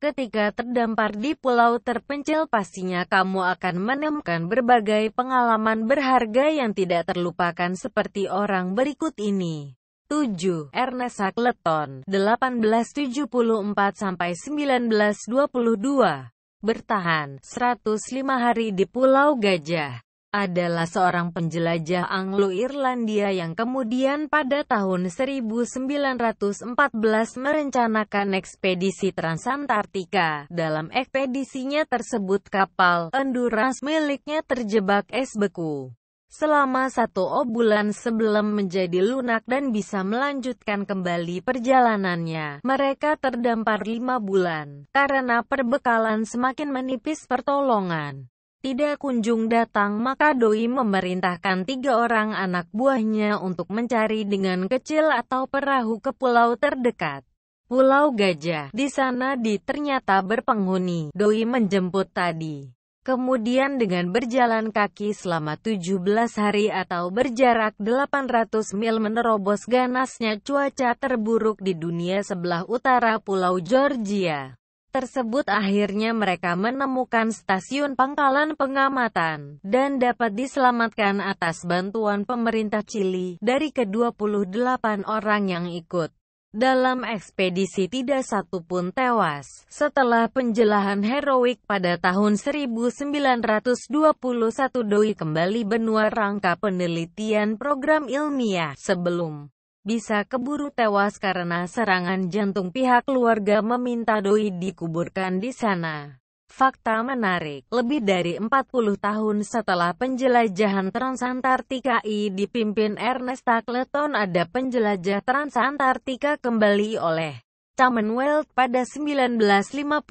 Ketika terdampar di pulau terpencil pastinya kamu akan menemukan berbagai pengalaman berharga yang tidak terlupakan seperti orang berikut ini. 7. Ernest Shackleton, 1874-1922, bertahan 105 hari di Pulau Gajah adalah seorang penjelajah Anglo-Irlandia yang kemudian pada tahun 1914 merencanakan ekspedisi Transantartika. Dalam ekspedisinya tersebut kapal Endurance miliknya terjebak es beku selama satu bulan sebelum menjadi lunak dan bisa melanjutkan kembali perjalanannya. Mereka terdampar lima bulan, karena perbekalan semakin menipis pertolongan tidak kunjung datang maka Doi memerintahkan tiga orang anak buahnya untuk mencari dengan kecil atau perahu ke pulau terdekat. Pulau Gajah, di sana di ternyata berpenghuni, Doi menjemput tadi. Kemudian dengan berjalan kaki selama 17 hari atau berjarak 800 mil menerobos ganasnya cuaca terburuk di dunia sebelah utara Pulau Georgia tersebut akhirnya mereka menemukan stasiun pangkalan pengamatan dan dapat diselamatkan atas bantuan pemerintah Chili dari ke-28 orang yang ikut. Dalam ekspedisi tidak satu pun tewas setelah penjelahan heroik pada tahun 1921 Doi kembali benua rangka penelitian program ilmiah sebelum bisa keburu tewas karena serangan jantung pihak keluarga meminta Doi dikuburkan di sana. Fakta menarik, lebih dari 40 tahun setelah penjelajahan Transantartika I dipimpin Ernest Shackleton ada penjelajah Transantartika kembali oleh Commonwealth pada 1955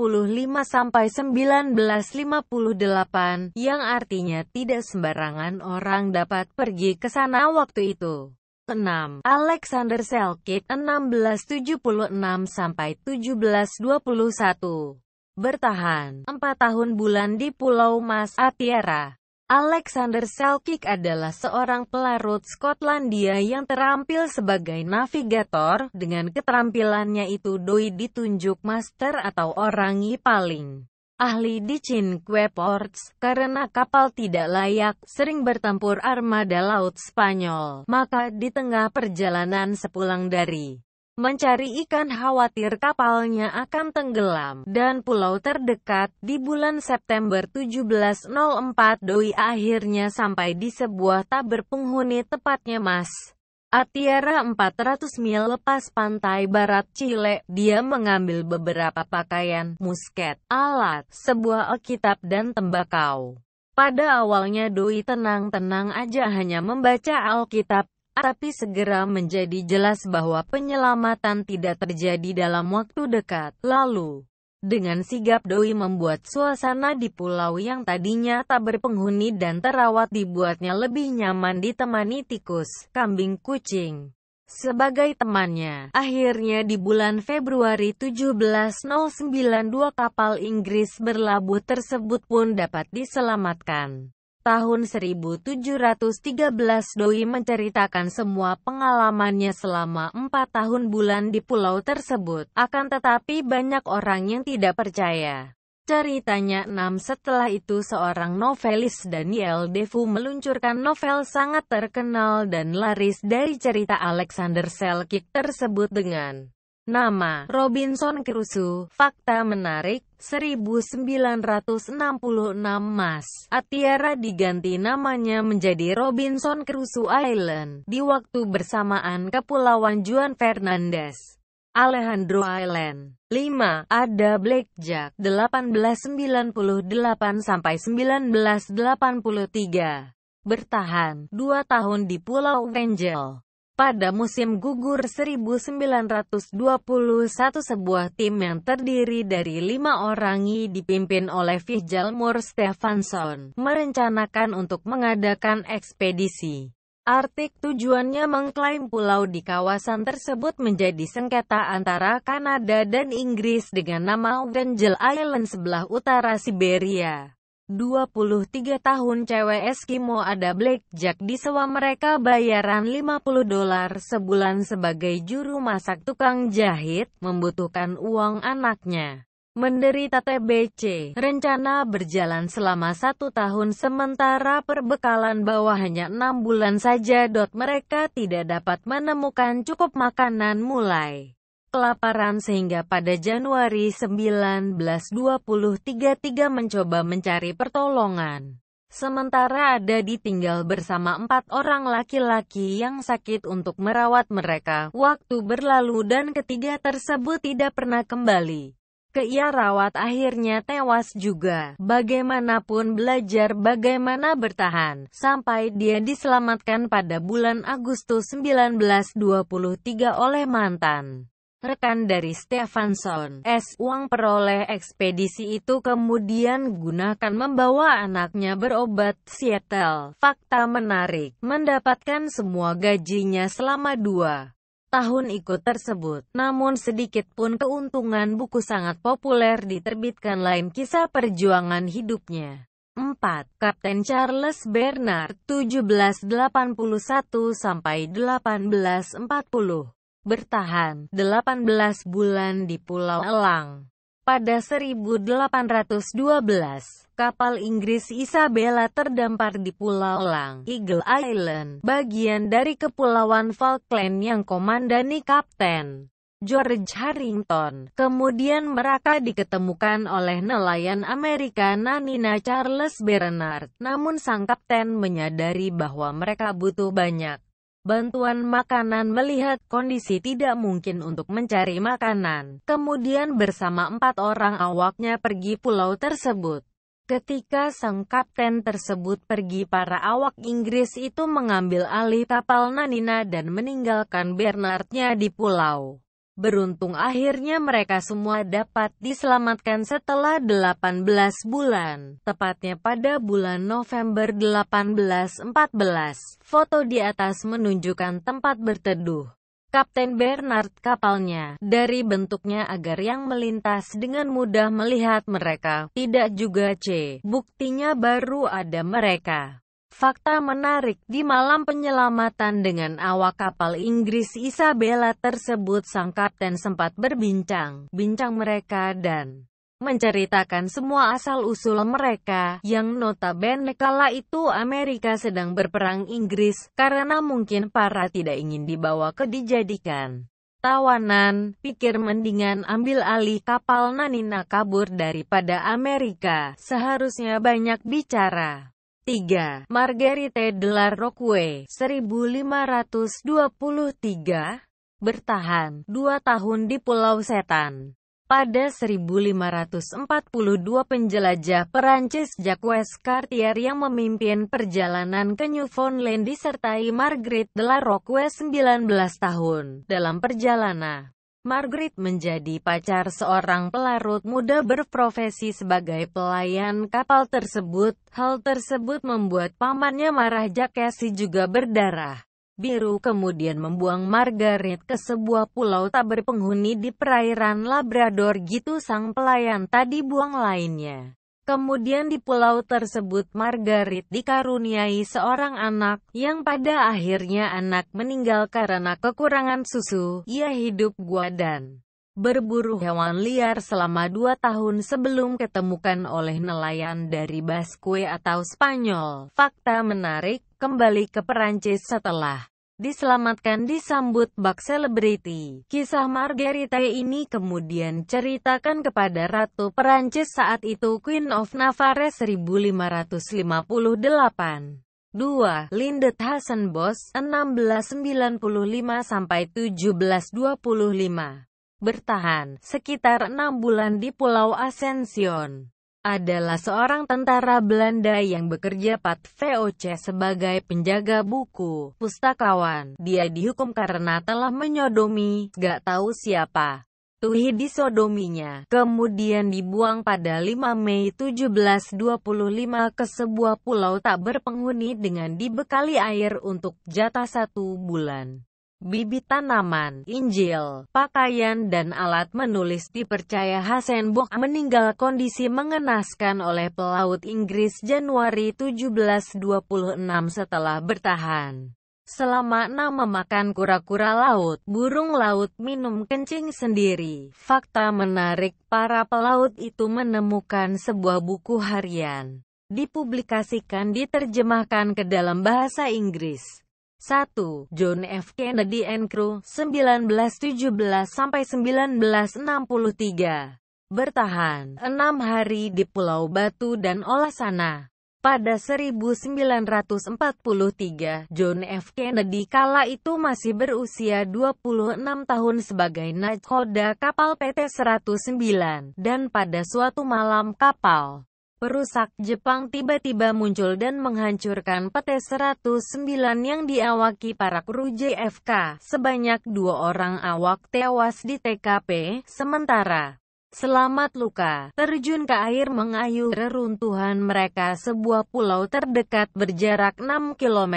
sampai 1958, yang artinya tidak sembarangan orang dapat pergi ke sana waktu itu. 6. Alexander Selkirk 1676 sampai 1721. Bertahan 4 tahun bulan di Pulau Mas Atiara. Alexander Selkirk adalah seorang pelarut Skotlandia yang terampil sebagai navigator. Dengan keterampilannya itu Doi ditunjuk master atau orangi paling ahli di Cinque Ports, karena kapal tidak layak, sering bertempur armada laut Spanyol. Maka, di tengah perjalanan sepulang dari mencari ikan khawatir kapalnya akan tenggelam, dan pulau terdekat, di bulan September 1704 Doi akhirnya sampai di sebuah tak penghuni tepatnya Mas. Atiara 400 mil lepas pantai barat Chile, dia mengambil beberapa pakaian, musket, alat, sebuah alkitab dan tembakau. Pada awalnya Doi tenang-tenang aja hanya membaca alkitab, tapi segera menjadi jelas bahwa penyelamatan tidak terjadi dalam waktu dekat. Lalu, dengan sigap Doi membuat suasana di pulau yang tadinya tak berpenghuni dan terawat dibuatnya lebih nyaman ditemani tikus, kambing kucing. Sebagai temannya, akhirnya di bulan Februari 1709 dua kapal Inggris berlabuh tersebut pun dapat diselamatkan tahun 1713 Doi menceritakan semua pengalamannya selama empat tahun bulan di pulau tersebut, akan tetapi banyak orang yang tidak percaya. Ceritanya 6 setelah itu seorang novelis Daniel Defoe meluncurkan novel sangat terkenal dan laris dari cerita Alexander Selkirk tersebut dengan Nama Robinson Crusoe, fakta menarik, 1966 Mas Atiara diganti namanya menjadi Robinson Crusoe Island di waktu bersamaan Kepulauan Juan Fernandez. Alejandro Island. 5. Ada Blackjack 1898 sampai 1983. Bertahan 2 tahun di Pulau Vangel. Pada musim gugur 1921 sebuah tim yang terdiri dari lima orang yang dipimpin oleh Vijalmur Stefansson merencanakan untuk mengadakan ekspedisi. Artik tujuannya mengklaim pulau di kawasan tersebut menjadi sengketa antara Kanada dan Inggris dengan nama Wrangel Island sebelah utara Siberia. 23 tahun cewek Eskimo ada blackjack di sewa mereka bayaran 50 dolar sebulan sebagai juru masak tukang jahit, membutuhkan uang anaknya. Menderita TBC, rencana berjalan selama satu tahun sementara perbekalan bawah hanya enam bulan saja. dot Mereka tidak dapat menemukan cukup makanan mulai kelaparan sehingga pada Januari 1923 tiga mencoba mencari pertolongan. Sementara ada ditinggal bersama empat orang laki-laki yang sakit untuk merawat mereka. Waktu berlalu dan ketiga tersebut tidak pernah kembali. Keia rawat akhirnya tewas juga. Bagaimanapun belajar bagaimana bertahan, sampai dia diselamatkan pada bulan Agustus 1923 oleh mantan rekan dari Stefanson S. Uang peroleh ekspedisi itu kemudian gunakan membawa anaknya berobat Seattle. Fakta menarik, mendapatkan semua gajinya selama dua tahun ikut tersebut. Namun sedikit pun keuntungan buku sangat populer diterbitkan lain kisah perjuangan hidupnya. 4. Kapten Charles Bernard 1781 sampai 1840 bertahan 18 bulan di Pulau Elang. Pada 1812, kapal Inggris Isabella terdampar di Pulau Elang, Eagle Island, bagian dari Kepulauan Falkland yang komandani Kapten George Harrington. Kemudian mereka diketemukan oleh nelayan Amerika Nanina Charles Bernard, namun sang kapten menyadari bahwa mereka butuh banyak bantuan makanan melihat kondisi tidak mungkin untuk mencari makanan. Kemudian bersama empat orang awaknya pergi pulau tersebut. Ketika sang kapten tersebut pergi para awak Inggris itu mengambil alih kapal Nanina dan meninggalkan Bernardnya di pulau. Beruntung akhirnya mereka semua dapat diselamatkan setelah 18 bulan, tepatnya pada bulan November 1814. Foto di atas menunjukkan tempat berteduh. Kapten Bernard kapalnya, dari bentuknya agar yang melintas dengan mudah melihat mereka, tidak juga C. Buktinya baru ada mereka fakta menarik di malam penyelamatan dengan awak kapal Inggris Isabella tersebut sang kapten sempat berbincang, bincang mereka dan menceritakan semua asal-usul mereka, yang notabene kala itu Amerika sedang berperang Inggris, karena mungkin para tidak ingin dibawa ke dijadikan tawanan, pikir mendingan ambil alih kapal Nanina kabur daripada Amerika, seharusnya banyak bicara. 3. Marguerite de la Roque 1523 bertahan 2 tahun di Pulau Setan. Pada 1542 penjelajah Perancis Jacques Cartier yang memimpin perjalanan ke Newfoundland disertai Marguerite de la Roque 19 tahun dalam perjalanan Margaret menjadi pacar seorang pelarut muda berprofesi sebagai pelayan kapal tersebut. Hal tersebut membuat pamannya marah Jack Cassie juga berdarah. Biru kemudian membuang Margaret ke sebuah pulau tak berpenghuni di perairan Labrador gitu sang pelayan tadi buang lainnya. Kemudian di pulau tersebut Margaret dikaruniai seorang anak, yang pada akhirnya anak meninggal karena kekurangan susu, ia hidup gua dan berburu hewan liar selama dua tahun sebelum ketemukan oleh nelayan dari Basque atau Spanyol. Fakta menarik, kembali ke Perancis setelah diselamatkan disambut bak selebriti. Kisah Marguerite ini kemudian ceritakan kepada Ratu Perancis saat itu Queen of Navarre 1558. 2. Lindet Hasenbos 1695 sampai 1725 bertahan sekitar enam bulan di Pulau Ascension adalah seorang tentara Belanda yang bekerja Pat VOC sebagai penjaga buku pustakawan. Dia dihukum karena telah menyodomi, gak tahu siapa. Tuhi disodominya, kemudian dibuang pada 5 Mei 1725 ke sebuah pulau tak berpenghuni dengan dibekali air untuk jatah satu bulan bibit tanaman, Injil, pakaian dan alat menulis dipercaya Hasenbock meninggal kondisi mengenaskan oleh pelaut Inggris Januari 1726 setelah bertahan. Selama enam memakan kura-kura laut, burung laut minum kencing sendiri. Fakta menarik, para pelaut itu menemukan sebuah buku harian. Dipublikasikan diterjemahkan ke dalam bahasa Inggris. 1. John F. Kennedy and Crew, 1917-1963. Bertahan 6 hari di Pulau Batu dan Olasana. Pada 1943, John F. Kennedy kala itu masih berusia 26 tahun sebagai koda kapal PT-109, dan pada suatu malam kapal Perusak Jepang tiba-tiba muncul dan menghancurkan PT 109 yang diawaki para kru JFK. Sebanyak dua orang awak tewas di TKP, sementara selamat luka. Terjun ke air mengayuh reruntuhan mereka sebuah pulau terdekat berjarak 6 km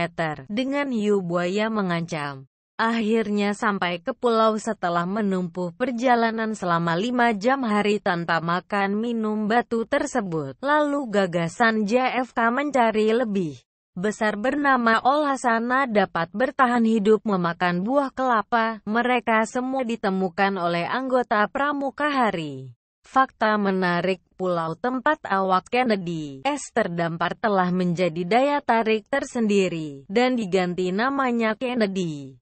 dengan hiu buaya mengancam akhirnya sampai ke pulau setelah menempuh perjalanan selama lima jam hari tanpa makan minum batu tersebut. Lalu gagasan JFK mencari lebih besar bernama Olhasana dapat bertahan hidup memakan buah kelapa, mereka semua ditemukan oleh anggota pramuka hari. Fakta menarik, pulau tempat awak Kennedy, es terdampar telah menjadi daya tarik tersendiri, dan diganti namanya Kennedy.